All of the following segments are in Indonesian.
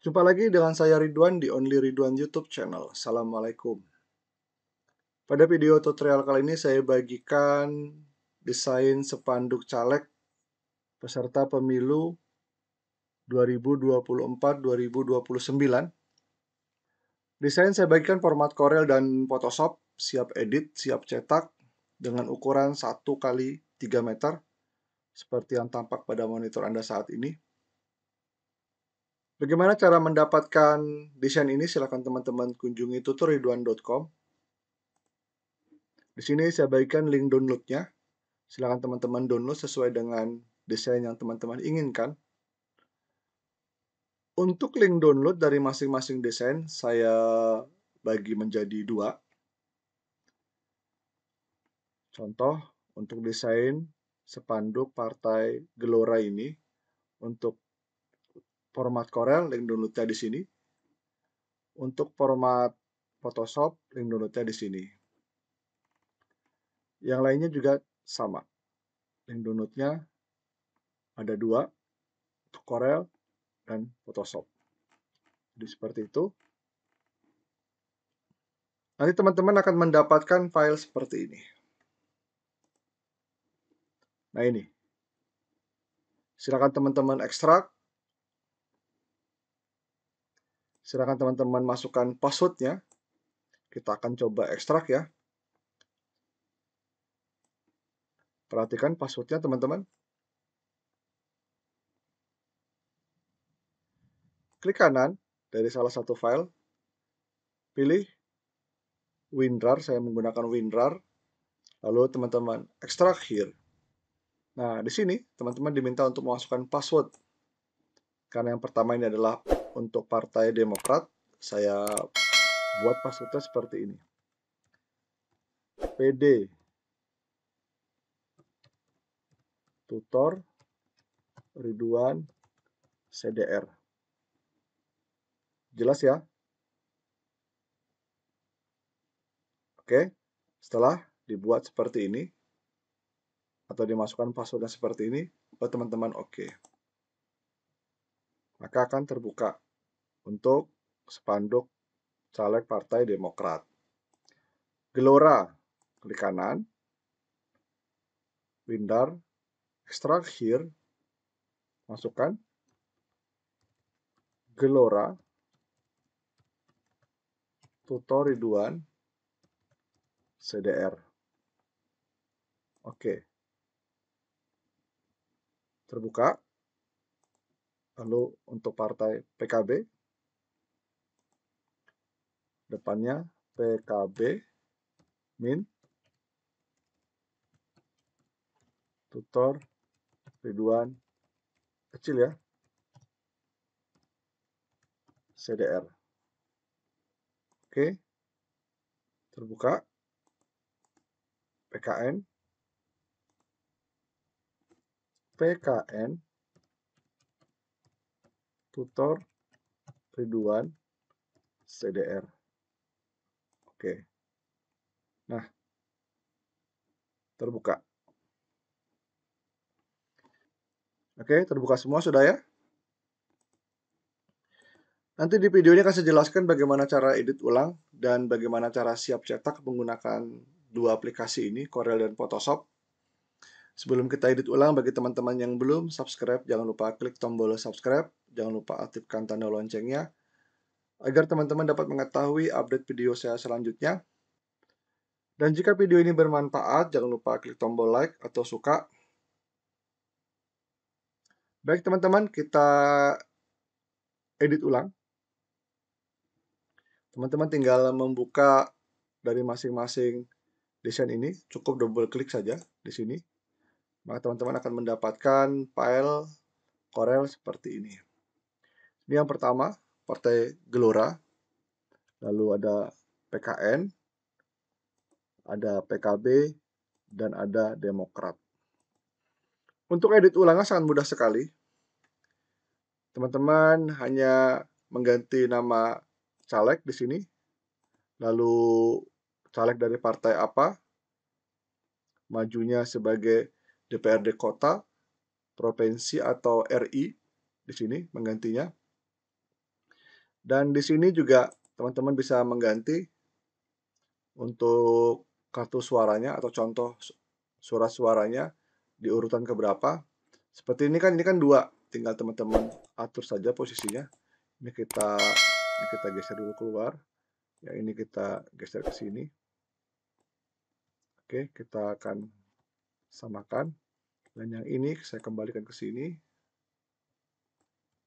Jumpa lagi dengan saya Ridwan di Only Ridwan YouTube channel. Assalamualaikum. Pada video tutorial kali ini saya bagikan desain sepanduk caleg peserta pemilu 2024-2029. Desain saya bagikan format Corel dan Photoshop, siap edit, siap cetak, dengan ukuran 1 kali 3 meter, seperti yang tampak pada monitor Anda saat ini. Bagaimana cara mendapatkan desain ini? Silahkan teman-teman kunjungi tutorialiduan.com. Di sini saya bagikan link downloadnya. Silahkan teman-teman download sesuai dengan desain yang teman-teman inginkan. Untuk link download dari masing-masing desain, saya bagi menjadi dua. Contoh, untuk desain spanduk partai Gelora ini, untuk format Corel, link downloadnya di sini. Untuk format Photoshop, link downloadnya di sini. Yang lainnya juga sama. Link downloadnya ada dua, untuk Corel dan Photoshop. Jadi seperti itu. Nanti teman-teman akan mendapatkan file seperti ini. Nah ini. Silakan teman-teman ekstrak Silahkan teman-teman masukkan passwordnya. Kita akan coba ekstrak ya. Perhatikan passwordnya teman-teman. Klik kanan dari salah satu file. Pilih WinRAR, saya menggunakan WinRAR. Lalu teman-teman ekstrak here. Nah, di sini teman-teman diminta untuk memasukkan password. Karena yang pertama ini adalah untuk Partai Demokrat saya buat passwordnya seperti ini. PD tutor Ridwan CDR. Jelas ya? Oke, setelah dibuat seperti ini atau dimasukkan passwordnya seperti ini, buat teman-teman oke. okay maka akan terbuka untuk sepanduk caleg Partai Demokrat. Gelora, klik kanan, Windar, extract here, masukkan Gelora, Tutor Ridwan, CDR. Oke. Terbuka lalu untuk partai PKB depannya PKB min tutor Ridwan kecil ya CDR oke terbuka PKN PKN tutor Ridwan CDR. Oke. Nah, terbuka. Oke, terbuka semua sudah ya. Nanti di video ini akan saya jelaskan bagaimana cara edit ulang dan bagaimana cara siap cetak menggunakan dua aplikasi ini, Corel dan Photoshop. Sebelum kita edit ulang, bagi teman-teman yang belum subscribe, jangan lupa klik tombol subscribe, jangan lupa aktifkan tanda loncengnya, agar teman-teman dapat mengetahui update video saya selanjutnya. Dan jika video ini bermanfaat, jangan lupa klik tombol like atau suka. Baik teman-teman, kita edit ulang. Teman-teman tinggal membuka dari masing-masing desain ini, cukup double klik saja di sini maka teman-teman akan mendapatkan file Corel seperti ini. Ini yang pertama, Partai Gelora, lalu ada PKN, ada PKB, dan ada Demokrat. Untuk edit ulangnya sangat mudah sekali. Teman-teman hanya mengganti nama caleg di sini, lalu caleg dari partai apa, majunya sebagai DPRD kota, provinsi atau RI di sini menggantinya. Dan di sini juga teman-teman bisa mengganti untuk kartu suaranya atau contoh surat suaranya di urutan keberapa. Seperti ini kan ini kan dua, tinggal teman-teman atur saja posisinya. Ini kita ini kita geser dulu keluar. Yang ini kita geser ke sini. Oke, kita akan samakan dan yang ini saya kembalikan ke sini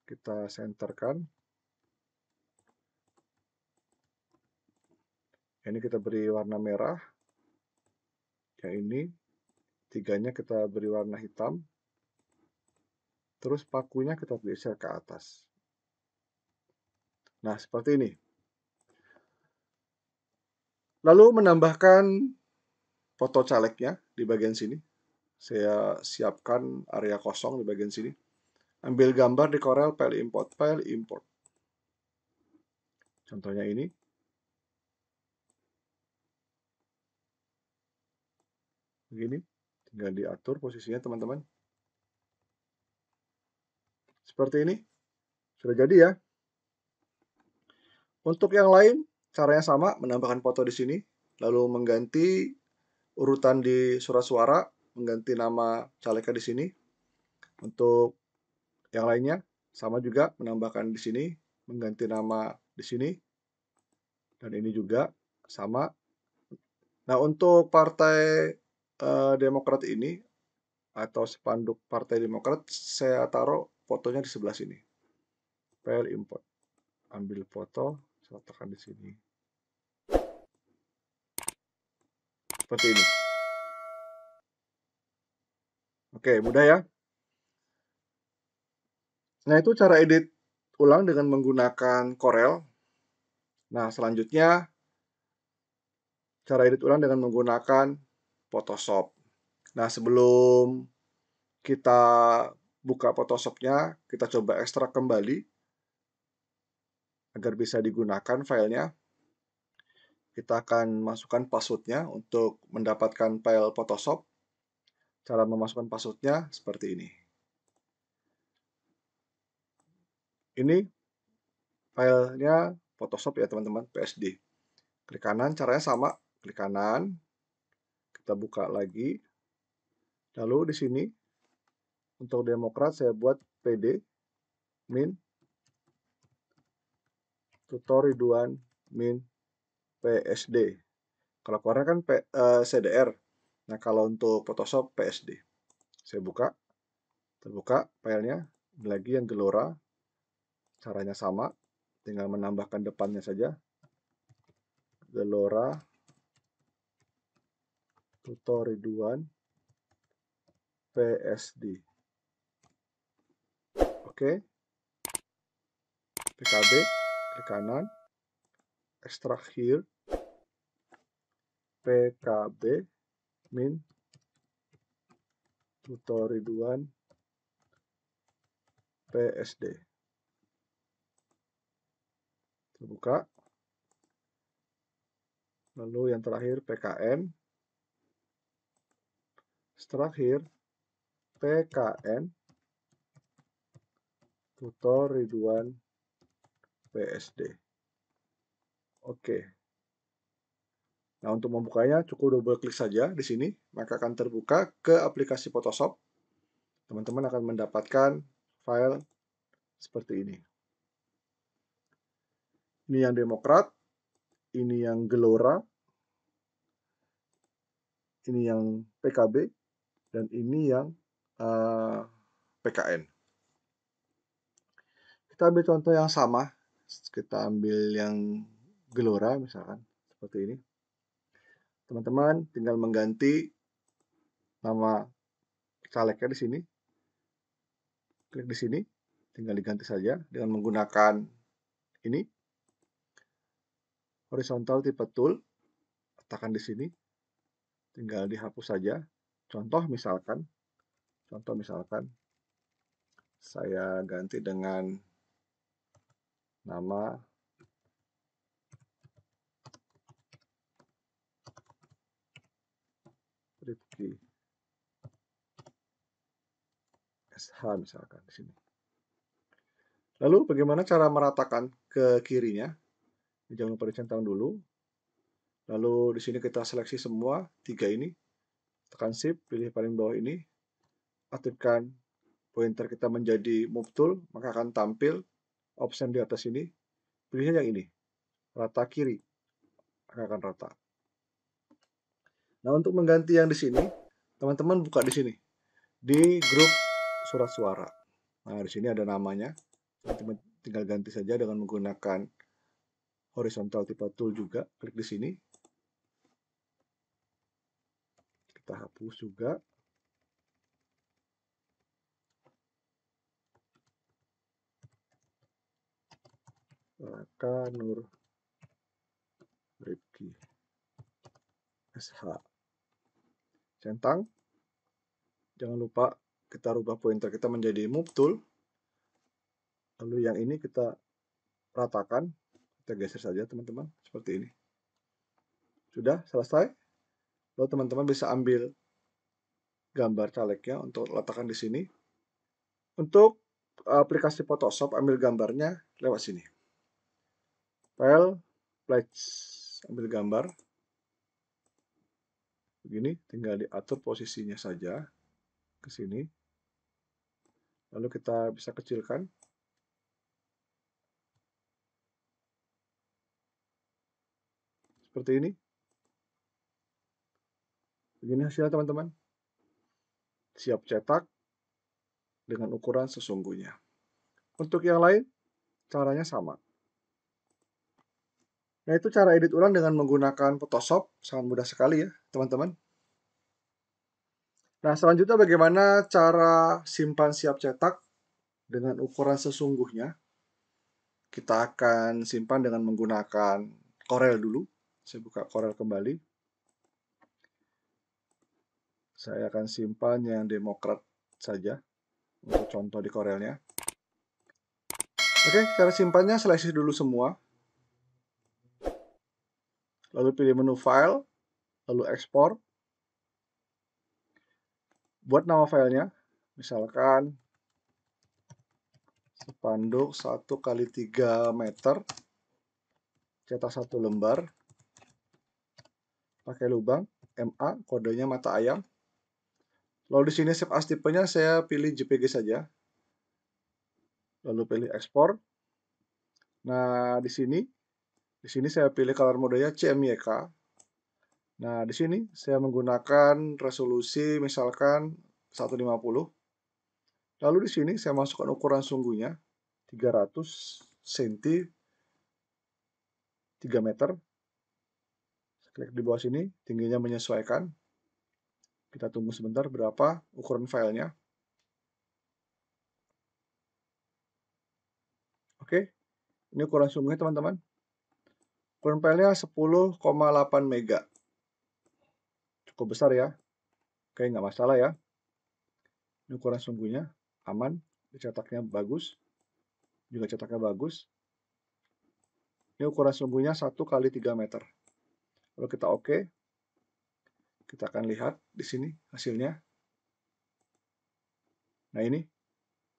kita senterkan ini kita beri warna merah yang ini tiganya kita beri warna hitam terus pakunya kita geser ke atas nah seperti ini lalu menambahkan foto calegnya di bagian sini saya siapkan area kosong di bagian sini ambil gambar di Corel file import file import contohnya ini begini tinggal diatur posisinya teman-teman seperti ini sudah jadi ya untuk yang lain caranya sama menambahkan foto di sini lalu mengganti urutan di surat suara mengganti nama calegnya di sini. Untuk yang lainnya sama juga menambahkan di sini, mengganti nama di sini. Dan ini juga sama. Nah, untuk partai eh, Demokrat ini atau spanduk Partai Demokrat saya taruh fotonya di sebelah sini. File import. Ambil foto, saya letakkan di sini. Seperti ini. Oke, mudah ya. Nah, itu cara edit ulang dengan menggunakan Corel. Nah, selanjutnya cara edit ulang dengan menggunakan Photoshop. Nah, sebelum kita buka Photoshopnya, kita coba ekstrak kembali agar bisa digunakan filenya. Kita akan masukkan passwordnya untuk mendapatkan file Photoshop. Cara memasukkan passwordnya seperti ini. Ini filenya Photoshop ya teman-teman, PSD. Klik kanan, caranya sama. Klik kanan, kita buka lagi. Lalu di sini, untuk Demokrat saya buat PD min tutorial min PSD. Kalau Korea kan P, eh, CDR, Nah kalau untuk Photoshop PSD, saya buka, terbuka filenya, lagi yang gelora, caranya sama, tinggal menambahkan depannya saja, gelora tutorial 2. PSD. Oke, PKB, klik kanan, extract here, PKB, admin tutor Ridwan PSD terbuka lalu yang terakhir PKN terakhir PKN tutor Ridwan PSD oke Nah, untuk membukanya cukup double klik saja di sini, maka akan terbuka ke aplikasi Photoshop. Teman-teman akan mendapatkan file seperti ini. Ini yang Demokrat, ini yang Gelora, ini yang PKB, dan ini yang uh, eh, PKN. Kita ambil contoh yang sama, kita ambil yang Gelora misalkan, seperti ini teman-teman tinggal mengganti nama calegnya di sini klik di sini tinggal diganti saja dengan menggunakan ini horizontal tipe tool letakkan di sini tinggal dihapus saja contoh misalkan contoh misalkan saya ganti dengan nama Ripki SH misalkan di sini. Lalu bagaimana cara meratakan ke kirinya? Jangan lupa dicentang dulu. Lalu di sini kita seleksi semua tiga ini. Tekan shift, pilih paling bawah ini. Aktifkan pointer kita menjadi move tool, maka akan tampil option di atas ini. Pilihnya yang ini, rata kiri. Maka akan rata. Nah, untuk mengganti yang di sini, teman-teman buka di sini. Di grup surat suara. Nah, di sini ada namanya. Teman tinggal ganti saja dengan menggunakan horizontal tipe tool juga. Klik di sini. Kita hapus juga. Raka Nur Ripki SH centang. Jangan lupa kita rubah pointer kita menjadi move tool. Lalu yang ini kita ratakan. Kita geser saja teman-teman, seperti ini. Sudah selesai. Lalu teman-teman bisa ambil gambar calegnya untuk letakkan di sini. Untuk aplikasi Photoshop ambil gambarnya lewat sini. File, place, ambil gambar begini tinggal diatur posisinya saja ke sini lalu kita bisa kecilkan seperti ini begini hasilnya teman-teman siap cetak dengan ukuran sesungguhnya untuk yang lain caranya sama Nah, itu cara edit ulang dengan menggunakan Photoshop, sangat mudah sekali ya, teman-teman. Nah, selanjutnya bagaimana cara simpan siap cetak dengan ukuran sesungguhnya? Kita akan simpan dengan menggunakan Corel dulu. Saya buka Corel kembali. Saya akan simpan yang Demokrat saja untuk contoh di Corelnya. Oke, cara simpannya seleksi dulu semua lalu pilih menu file, lalu ekspor. Buat nama filenya, misalkan sepanduk 1 kali 3 meter, cetak satu lembar, pakai lubang, MA, kodenya mata ayam. Lalu di sini save as tipenya saya pilih JPG saja. Lalu pilih ekspor. Nah, di sini di sini saya pilih color modenya CMYK. Nah, di sini saya menggunakan resolusi misalkan 150. Lalu di sini saya masukkan ukuran sungguhnya 300 cm 3 meter. klik di bawah sini, tingginya menyesuaikan. Kita tunggu sebentar berapa ukuran filenya. Oke, ini ukuran sungguhnya teman-teman. Current P-nya 10,8 mega. Cukup besar ya. Oke, nggak masalah ya. Ini ukuran sungguhnya aman, cetaknya bagus, juga cetaknya bagus. Ini ukuran sungguhnya 1 kali 3 meter. Lalu kita oke. Okay. Kita akan lihat di sini hasilnya. Nah ini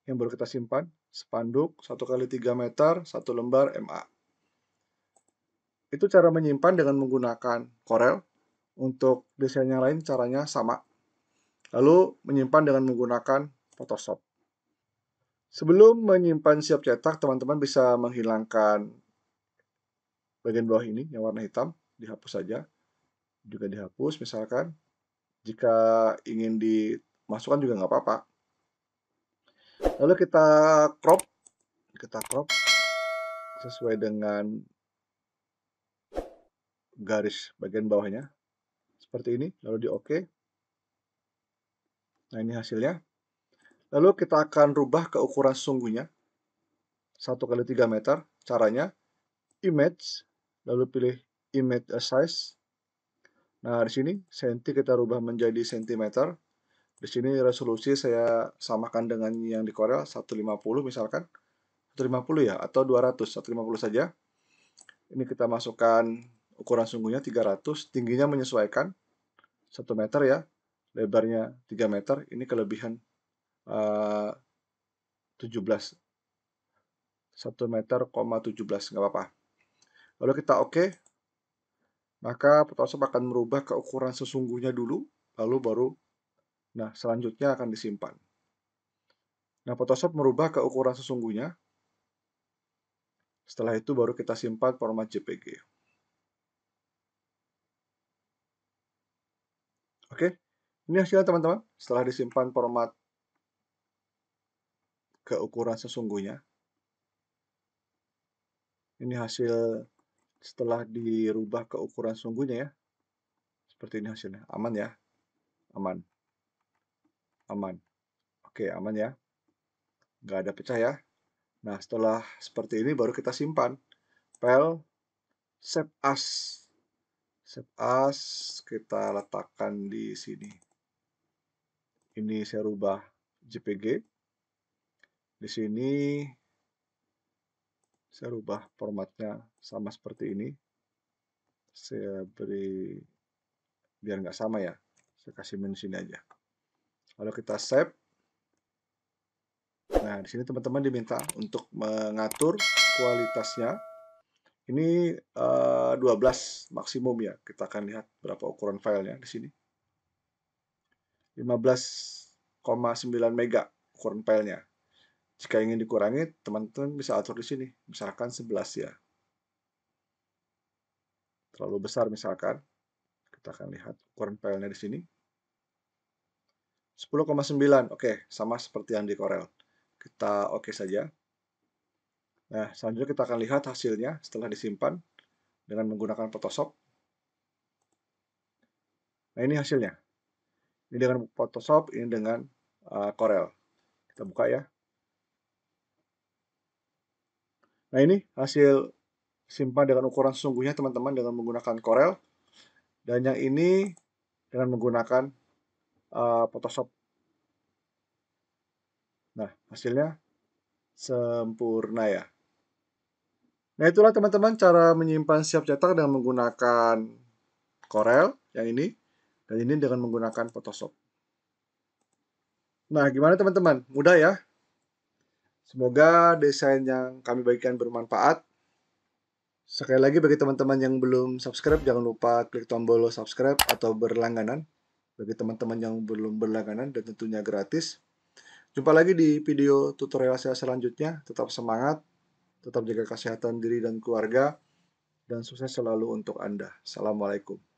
yang baru kita simpan, spanduk 1 kali 3 meter, 1 lembar MA. Itu cara menyimpan dengan menggunakan Corel. Untuk desain yang lain caranya sama. Lalu menyimpan dengan menggunakan Photoshop. Sebelum menyimpan siap cetak, teman-teman bisa menghilangkan bagian bawah ini yang warna hitam, dihapus saja. Juga dihapus misalkan. Jika ingin dimasukkan juga nggak apa-apa. Lalu kita crop, kita crop sesuai dengan garis bagian bawahnya seperti ini lalu di oke nah ini hasilnya lalu kita akan rubah ke ukuran sungguhnya 1 kali 3 meter caranya image lalu pilih image size nah di sini senti kita rubah menjadi sentimeter di sini resolusi saya samakan dengan yang di Corel 150 misalkan 150 ya atau 200 150 saja ini kita masukkan ukuran sungguhnya 300, tingginya menyesuaikan 1 meter ya, lebarnya 3 meter, ini kelebihan uh, 17. 1 meter, 17, nggak apa-apa. Lalu kita oke, okay. maka Photoshop akan merubah ke ukuran sesungguhnya dulu, lalu baru, nah selanjutnya akan disimpan. Nah, Photoshop merubah ke ukuran sesungguhnya, setelah itu baru kita simpan format JPG. Ini hasilnya teman-teman, setelah disimpan format ke ukuran sesungguhnya. Ini hasil setelah dirubah ke ukuran sesungguhnya ya. Seperti ini hasilnya, aman ya. Aman. Aman. Oke, aman ya. Nggak ada pecah ya. Nah, setelah seperti ini baru kita simpan. File save as. Save as kita letakkan di sini ini saya rubah JPG. Di sini saya rubah formatnya sama seperti ini. Saya beri biar nggak sama ya. Saya kasih menu sini aja. Lalu kita save. Nah, di sini teman-teman diminta untuk mengatur kualitasnya. Ini uh, eh, 12 maksimum ya. Kita akan lihat berapa ukuran filenya di sini. 15,9 mega ukuran filenya. Jika ingin dikurangi, teman-teman bisa atur di sini, misalkan 11 ya. Terlalu besar misalkan. Kita akan lihat ukuran filenya di sini. 10,9, oke, sama seperti yang di Corel. Kita oke okay saja. Nah, selanjutnya kita akan lihat hasilnya setelah disimpan dengan menggunakan Photoshop. Nah, ini hasilnya. Ini dengan Photoshop, ini dengan uh, Corel. Kita buka ya. Nah ini hasil simpan dengan ukuran sesungguhnya teman-teman dengan menggunakan Corel. Dan yang ini dengan menggunakan uh, Photoshop. Nah hasilnya sempurna ya. Nah itulah teman-teman cara menyimpan siap cetak dengan menggunakan Corel yang ini dan ini dengan menggunakan Photoshop. Nah, gimana teman-teman? Mudah ya? Semoga desain yang kami bagikan bermanfaat. Sekali lagi bagi teman-teman yang belum subscribe, jangan lupa klik tombol subscribe atau berlangganan. Bagi teman-teman yang belum berlangganan dan tentunya gratis. Jumpa lagi di video tutorial saya selanjutnya. Tetap semangat, tetap jaga kesehatan diri dan keluarga, dan sukses selalu untuk Anda. Assalamualaikum.